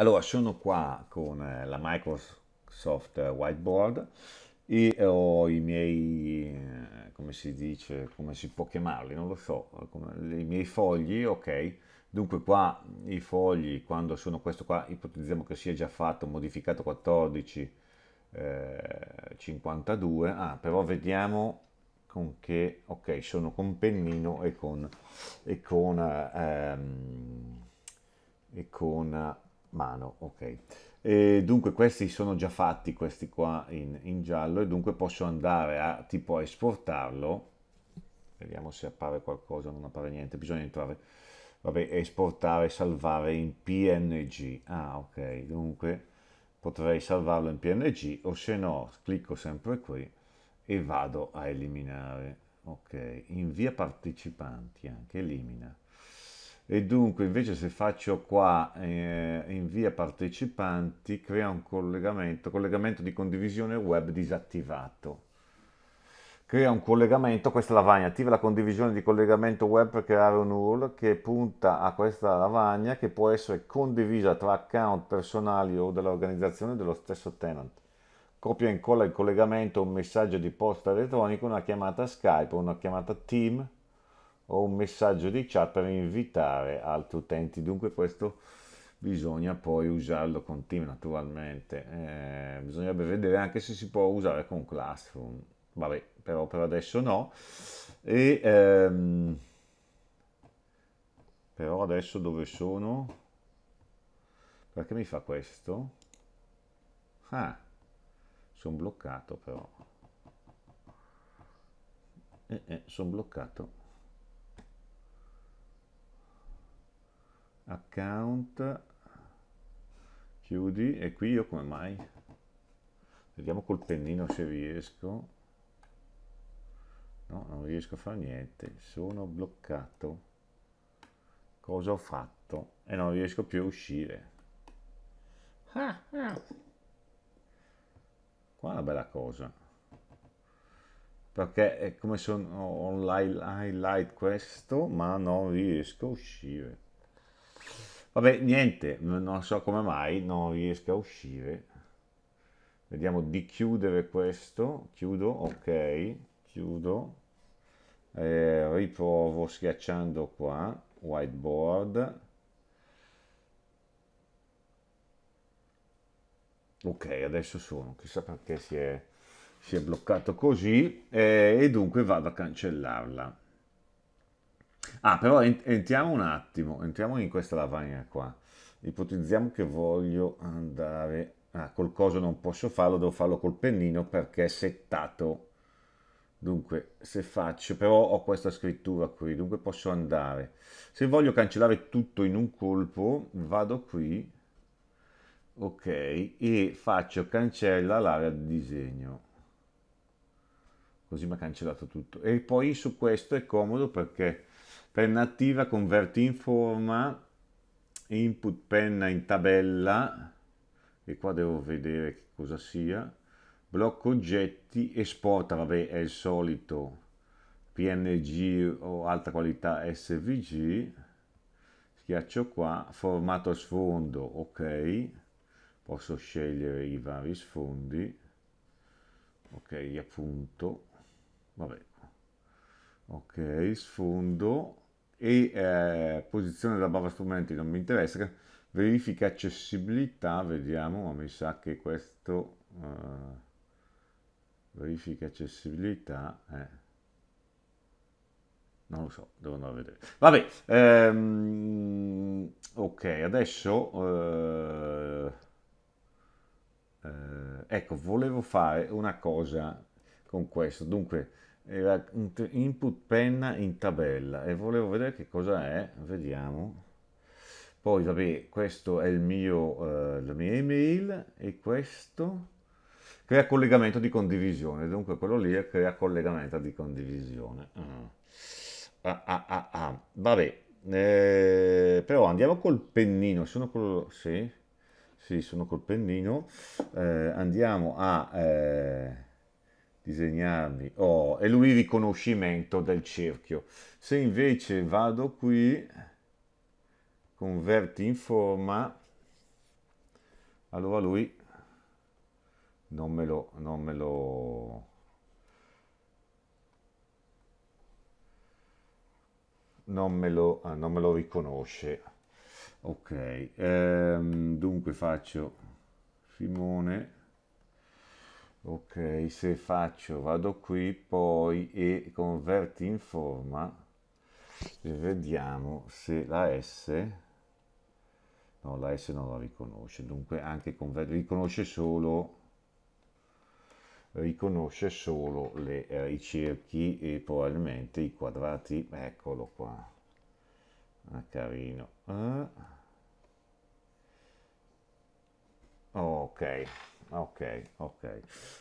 Allora, sono qua con eh, la Microsoft Whiteboard e ho i miei, eh, come si dice, come si può chiamarli, non lo so, i miei fogli, ok. Dunque qua i fogli, quando sono questo qua, ipotizziamo che sia già fatto, modificato 14, eh, 52, ah, però vediamo con che, ok, sono con pennino e con, e con, ehm, e con mano, ok. E dunque questi sono già fatti, questi qua in, in, giallo, e dunque posso andare a tipo a esportarlo, vediamo se appare qualcosa, non appare niente, bisogna entrare, vabbè, esportare, salvare in PNG, ah ok, dunque potrei salvarlo in PNG, o se no clicco sempre qui e vado a eliminare, ok, invia partecipanti, anche elimina, e dunque invece se faccio qua eh, invia partecipanti crea un collegamento, collegamento di condivisione web disattivato crea un collegamento, questa lavagna attiva la condivisione di collegamento web per creare un URL che punta a questa lavagna che può essere condivisa tra account personali o dell'organizzazione dello stesso tenant. Copia e incolla il collegamento, un messaggio di posta elettronico, una chiamata Skype o una chiamata Team o un messaggio di chat per invitare altri utenti. Dunque questo bisogna poi usarlo con Team naturalmente. Eh, bisognerebbe vedere anche se si può usare con Classroom. Vabbè, però per adesso no. E, ehm, però adesso dove sono? Perché mi fa questo? Ah, sono bloccato però. Eh, eh, sono bloccato. account chiudi e qui io come mai vediamo col pennino se riesco no non riesco a fare niente sono bloccato cosa ho fatto e non riesco più a uscire ah, ah. qua è una bella cosa perché è come sono online highlight questo ma non riesco a uscire Vabbè, niente, non so come mai non riesco a uscire. Vediamo di chiudere questo. Chiudo, ok, chiudo. Eh, riprovo schiacciando qua, whiteboard. Ok, adesso sono, chissà perché si è, si è bloccato così eh, e dunque vado a cancellarla. Ah, però entriamo un attimo, entriamo in questa lavagna qua. Ipotizziamo che voglio andare... Ah, col coso non posso farlo, devo farlo col pennino perché è settato. Dunque, se faccio, però ho questa scrittura qui, dunque posso andare. Se voglio cancellare tutto in un colpo, vado qui, ok, e faccio cancella l'area di disegno. Così mi ha cancellato tutto. E poi su questo è comodo perché penna attiva converti in forma input penna in tabella e qua devo vedere che cosa sia blocco oggetti esporta vabbè è il solito png o alta qualità svg schiaccio qua formato sfondo ok posso scegliere i vari sfondi ok appunto vabbè ok sfondo e eh, posizione della bava strumenti non mi interessa verifica accessibilità vediamo ma mi sa che questo eh, verifica accessibilità eh. Non lo so, devo andare a vedere. Vabbè, ehm, ok, adesso eh, eh, ecco, volevo fare una cosa con questo. Dunque, era input penna in tabella e volevo vedere che cosa è, vediamo. Poi vabbè, questo è il mio, eh, la mia email e questo crea collegamento di condivisione, dunque quello lì è crea collegamento di condivisione. Mm. Ah, ah, ah, ah. vabbè, eh, però andiamo col pennino, sono col... sì, sì, sono col pennino, eh, andiamo a eh, disegnarli. Oh, e lui riconoscimento del cerchio. Se invece vado qui, converti in forma, allora lui non me lo, non me lo, non me lo, ah, non me lo riconosce. Ok, ehm, dunque faccio Simone ok se faccio vado qui poi e converti in forma e vediamo se la S no la S non la riconosce dunque anche converti riconosce solo riconosce solo le, eh, i cerchi e probabilmente i quadrati eccolo qua ah, carino ah. ok Ah, ok, ok,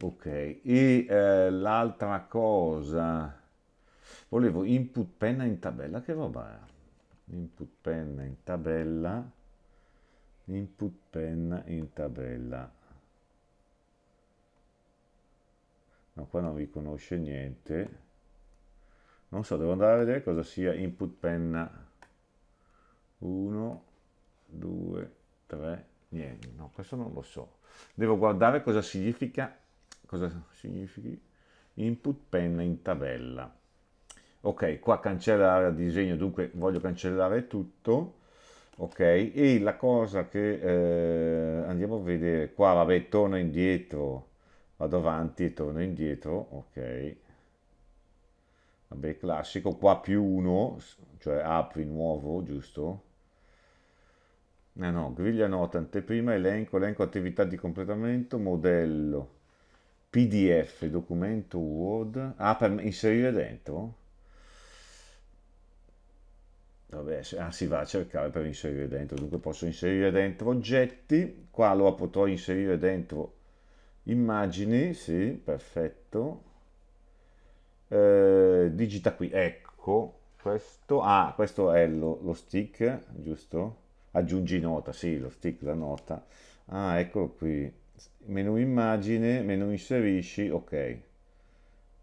ok. E eh, l'altra cosa, volevo input penna in tabella, che roba è? Input penna in tabella, input penna in tabella. No, qua non riconosce niente. Non so, devo andare a vedere cosa sia input penna. 1, 2, 3, niente, no, questo non lo so. Devo guardare cosa significa, cosa significa input penna in tabella. Ok, qua cancella il disegno, dunque voglio cancellare tutto. Ok, e la cosa che eh, andiamo a vedere, qua vabbè, torno indietro, vado avanti e torno indietro, ok. Vabbè, classico, qua più 1, cioè apri nuovo, giusto? No, no, griglia nota, anteprima, elenco, elenco, attività di completamento, modello, PDF, documento Word. Ah, per inserire dentro? Vabbè, ah, si va a cercare per inserire dentro, dunque posso inserire dentro oggetti, qua allora potrò inserire dentro immagini, sì, perfetto. Eh, digita qui, ecco, questo, ah, questo è lo, lo stick, giusto? aggiungi nota, sì, lo stick, la nota. Ah, ecco qui, menu immagine, menu inserisci, ok.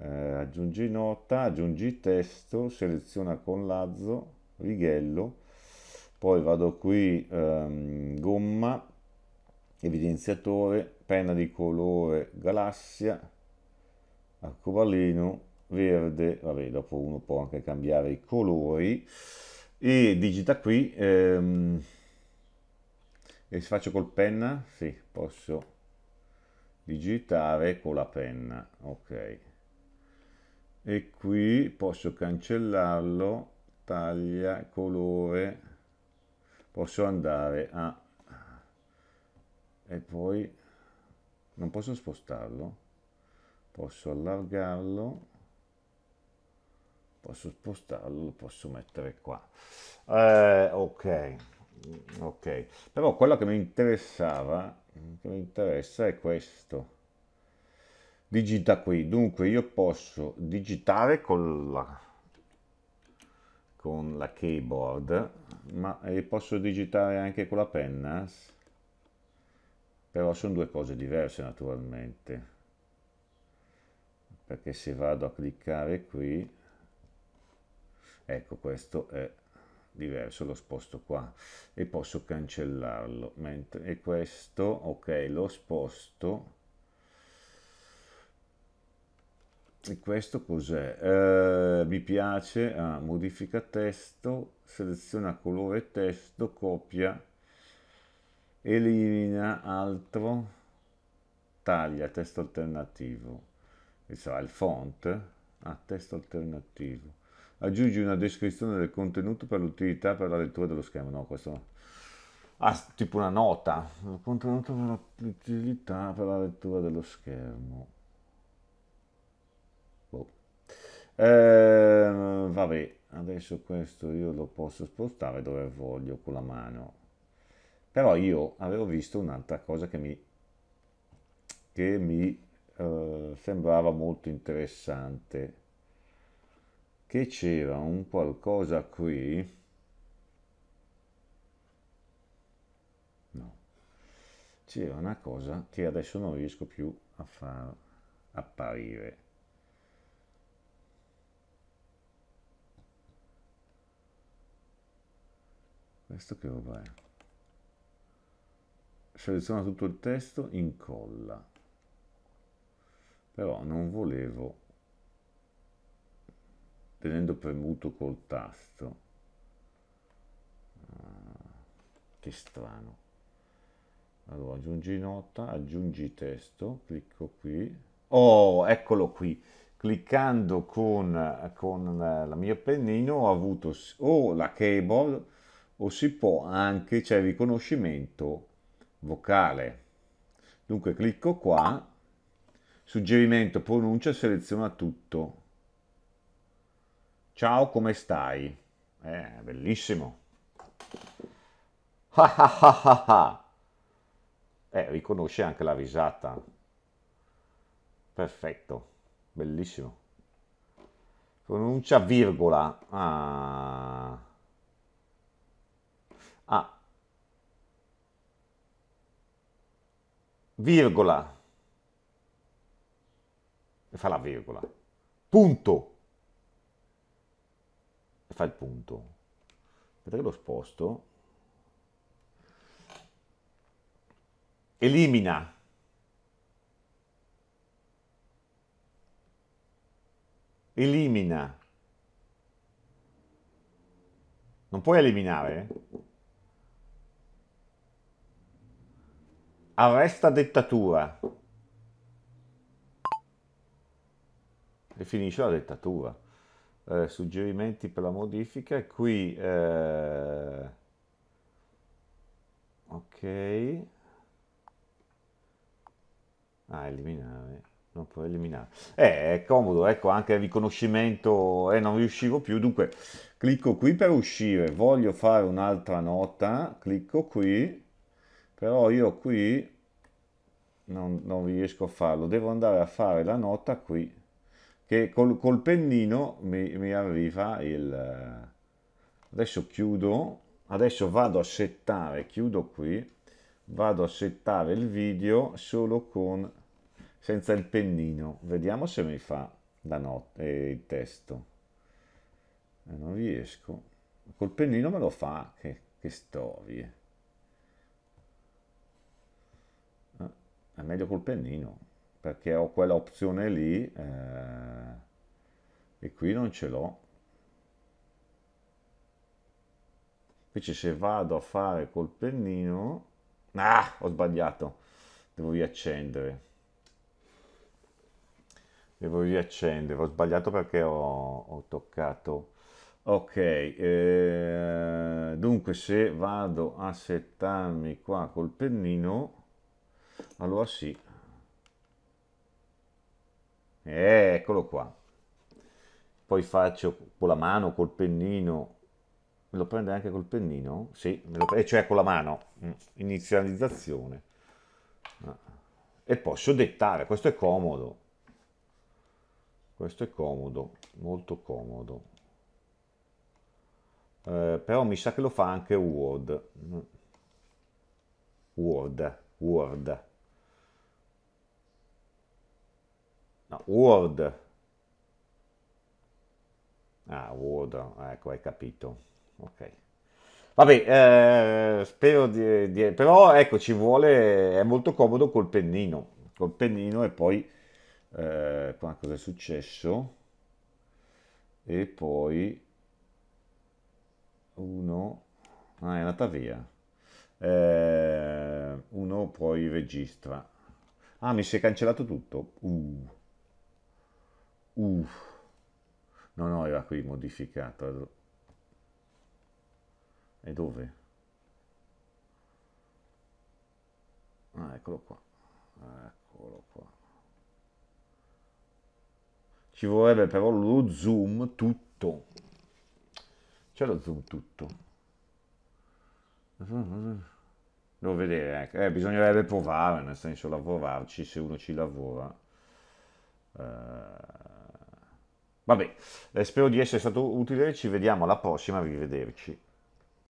Eh, aggiungi nota, aggiungi testo, seleziona con lazzo, righello, poi vado qui, ehm, gomma, evidenziatore, penna di colore galassia, arcobaleno, verde, vabbè dopo uno può anche cambiare i colori, e digita qui ehm, e faccio col penna sì posso digitare con la penna ok e qui posso cancellarlo taglia colore posso andare a e poi non posso spostarlo posso allargarlo posso spostarlo, lo posso mettere qua. Eh, ok, ok, però quello che mi interessava, che mi interessa è questo. Digita qui, dunque io posso digitare con la, con la keyboard, ma posso digitare anche con la penna? Però sono due cose diverse naturalmente, perché se vado a cliccare qui, ecco questo è diverso lo sposto qua e posso cancellarlo mentre e questo ok lo sposto e questo cos'è eh, mi piace ah, modifica testo seleziona colore testo copia elimina altro taglia testo alternativo e sarà il font a ah, testo alternativo aggiungi una descrizione del contenuto per l'utilità per la lettura dello schermo. No, questo ah, tipo una nota. Il contenuto per l'utilità per la lettura dello schermo. Boh. Eh, vabbè, adesso questo io lo posso spostare dove voglio con la mano. Però io avevo visto un'altra cosa che mi, che mi eh, sembrava molto interessante che c'era un qualcosa qui no c'era una cosa che adesso non riesco più a far apparire questo che roba è seleziona tutto il testo incolla però non volevo tenendo premuto col tasto. Ah, che strano. Allora, aggiungi nota, aggiungi testo, clicco qui. Oh, eccolo qui. Cliccando con, con la mia pennino ho avuto o la keyboard o si può anche, c'è cioè, il riconoscimento vocale. Dunque clicco qua, suggerimento pronuncia, seleziona tutto Ciao, come stai? Eh, bellissimo. Ah ah ah ah. Eh, riconosce anche la risata. Perfetto, bellissimo. Pronuncia virgola. Ah. ah. Virgola. E fa la virgola. Punto fa il punto. Aspetta che lo sposto. Elimina. Elimina. Non puoi eliminare? Arresta dettatura. finisce la dettatura eh, suggerimenti per la modifica e qui eh, ok ah eliminare non puoi eliminare eh, è comodo ecco anche il riconoscimento e eh, non riuscivo più dunque clicco qui per uscire voglio fare un'altra nota clicco qui però io qui non, non riesco a farlo devo andare a fare la nota qui che col, col pennino mi, mi arriva il... Adesso chiudo, adesso vado a settare, chiudo qui, vado a settare il video solo con... senza il pennino. Vediamo se mi fa la notte eh, il testo. Eh, non riesco. Col pennino me lo fa, che, che storie. Eh, è meglio col pennino perché ho quella opzione lì eh, e qui non ce l'ho. Invece se vado a fare col pennino... Ah, ho sbagliato, devo riaccendere. Devo riaccendere, ho sbagliato perché ho, ho toccato... Ok, eh, dunque se vado a settarmi qua col pennino, allora sì, eh, eccolo qua. Poi faccio con la mano, col pennino. Me lo prende anche col pennino? Sì, me lo... eh, cioè con la mano. Mm, inizializzazione. Ah. E posso dettare, questo è comodo. Questo è comodo, molto comodo. Eh, però mi sa che lo fa anche Word. Mm. Word, Word. no, Word ah Word ecco hai capito ok vabbè eh, spero di, di, però ecco ci vuole è molto comodo col pennino col pennino e poi eh, qua cosa è successo e poi uno ah, è andata via eh, uno poi registra ah mi si è cancellato tutto uh. Uff. No, no, era qui modificata. E dove? Ah, eccolo qua. Eccolo qua. Ci vorrebbe però lo zoom tutto. C'è lo zoom tutto. Devo vedere, ecco. eh, bisognerebbe provare, nel senso lavorarci, se uno ci lavora. Eh Vabbè, eh, spero di essere stato utile, ci vediamo alla prossima, arrivederci.